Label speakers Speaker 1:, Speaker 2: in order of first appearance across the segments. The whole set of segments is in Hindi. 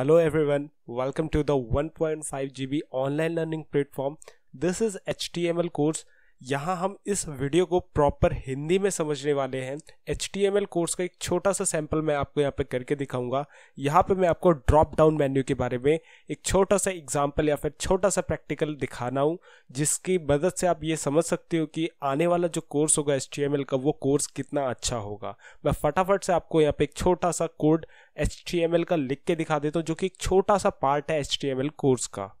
Speaker 1: Hello everyone, welcome to the 1.5 GB online learning platform. This is HTML course यहाँ हम इस वीडियो को प्रॉपर हिंदी में समझने वाले हैं एच कोर्स का एक छोटा सा सैम्पल मैं आपको यहाँ पे करके दिखाऊंगा यहाँ पे मैं आपको ड्रॉप डाउन मेन्यू के बारे में एक छोटा सा एग्जाम्पल या फिर छोटा सा प्रैक्टिकल दिखाना हूँ जिसकी मदद से आप ये समझ सकते हो कि आने वाला जो कोर्स होगा एच का वो कोर्स कितना अच्छा होगा मैं फटाफट से आपको यहाँ पे एक छोटा सा कोड एच का लिख के दिखा देता हूँ जो कि एक छोटा सा पार्ट है एच कोर्स का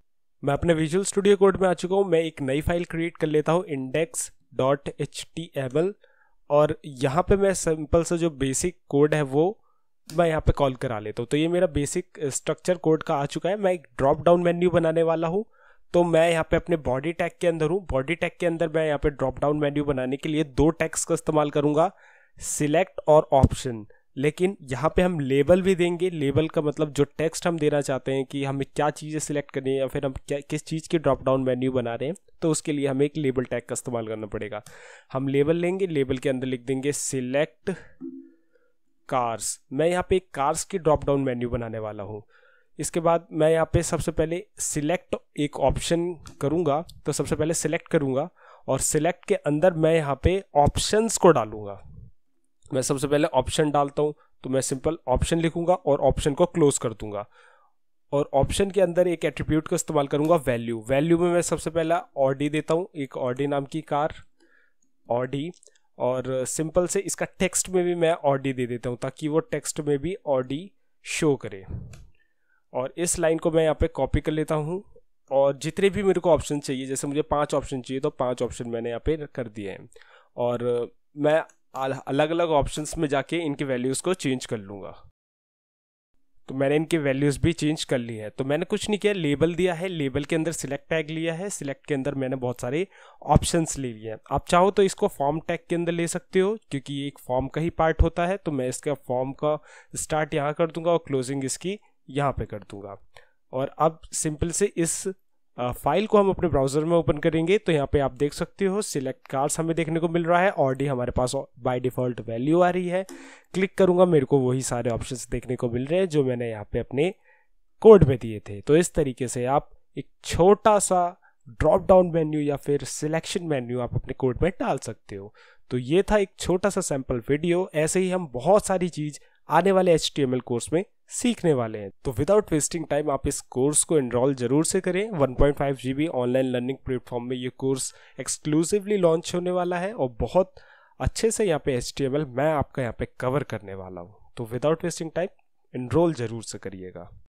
Speaker 1: मैं अपने विजुअल स्टूडियो कोड में आ चुका हूँ मैं एक नई फाइल क्रिएट कर लेता हूँ index dot H T M L और यहाँ पे मैं सिंपल सा जो बेसिक कोड है वो मैं यहाँ पे कॉल करा लेता हूँ तो ये मेरा बेसिक स्ट्रक्चर कोड का आ चुका है मैं एक ड्रॉप डाउन मेन्यू बनाने वाला हूँ तो मैं यहाँ पे अपने बॉडी टैग के अंदर हूँ बॉडी टैग के अंदर मैं यहाँ पे ड्रॉप डाउन मेन्यू बनाने के लिए दो टैग्स का इस्तेमाल करूँगा सिलेक्ट और ऑप्शन लेकिन यहाँ पे हम लेबल भी देंगे लेबल का मतलब जो टेक्स्ट हम देना चाहते हैं कि हमें क्या चीज़ें सिलेक्ट करनी है या फिर हम क्या किस चीज़ की ड्रॉप डाउन मेन्यू बना रहे हैं तो उसके लिए हमें एक लेबल टैग का इस्तेमाल करना पड़ेगा हम लेबल लेंगे लेबल के अंदर लिख देंगे सिलेक्ट कार्स मैं यहाँ पे कार्स की ड्रॉप डाउन मेन्यू बनाने वाला हूँ इसके बाद मैं यहाँ पे सबसे पहले सिलेक्ट एक ऑप्शन करूँगा तो सबसे पहले सिलेक्ट करूँगा और सिलेक्ट के अंदर मैं यहाँ पे ऑप्शंस को डालूँगा मैं सबसे पहले ऑप्शन डालता हूँ तो मैं सिंपल ऑप्शन लिखूंगा और ऑप्शन को क्लोज कर दूंगा और ऑप्शन के अंदर एक एट्रीब्यूट का इस्तेमाल करूंगा वैल्यू वैल्यू में मैं सबसे पहला ऑडी देता हूँ एक ऑडी नाम की कार ऑडी और सिंपल से इसका टेक्स्ट में भी मैं ऑडी दे देता हूँ ताकि वो टेक्स्ट में भी ऑडी शो करे और इस लाइन को मैं यहाँ पे कॉपी कर लेता हूँ और जितने भी मेरे को ऑप्शन चाहिए जैसे मुझे पांच ऑप्शन चाहिए तो पांच ऑप्शन मैंने यहाँ पे कर दिए हैं और मैं अलग अलग ऑप्शंस में जाके इनके वैल्यूज़ को चेंज कर लूँगा तो मैंने इनके वैल्यूज़ भी चेंज कर लिए हैं तो मैंने कुछ नहीं किया लेबल दिया है लेबल के अंदर सिलेक्ट टैग लिया है सिलेक्ट के अंदर मैंने बहुत सारे ऑप्शंस ले लिए हैं आप चाहो तो इसको फॉर्म टैग के अंदर ले सकते हो क्योंकि ये एक फॉर्म का ही पार्ट होता है तो मैं इसका फॉर्म का स्टार्ट यहाँ कर दूंगा और क्लोजिंग इसकी यहाँ पर कर दूंगा और अब सिंपल से इस फाइल को हम अपने ब्राउजर में ओपन करेंगे तो यहाँ पे आप देख सकते हो सिलेक्ट कार्स हमें देखने को मिल रहा है ऑडी हमारे पास बाय डिफ़ॉल्ट वैल्यू आ रही है क्लिक करूँगा मेरे को वही सारे ऑप्शंस देखने को मिल रहे हैं जो मैंने यहाँ पे अपने कोड में दिए थे तो इस तरीके से आप एक छोटा सा ड्रॉप डाउन मेन्यू या फिर सिलेक्शन मेन्यू आप अपने कोड में डाल सकते हो तो ये था एक छोटा सा सैम्पल वीडियो ऐसे ही हम बहुत सारी चीज़ आने वाले एच कोर्स में सीखने वाले हैं तो विदाउट वेस्टिंग टाइम आप इस कोर्स को एनरोल जरूर से करें 1.5 पॉइंट ऑनलाइन लर्निंग प्लेटफॉर्म में ये कोर्स एक्सक्लूसिवली लॉन्च होने वाला है और बहुत अच्छे से यहाँ पे एच मैं आपका यहाँ पे कवर करने वाला हूँ तो विदाउट वेस्टिंग टाइम इनरोल जरूर से करिएगा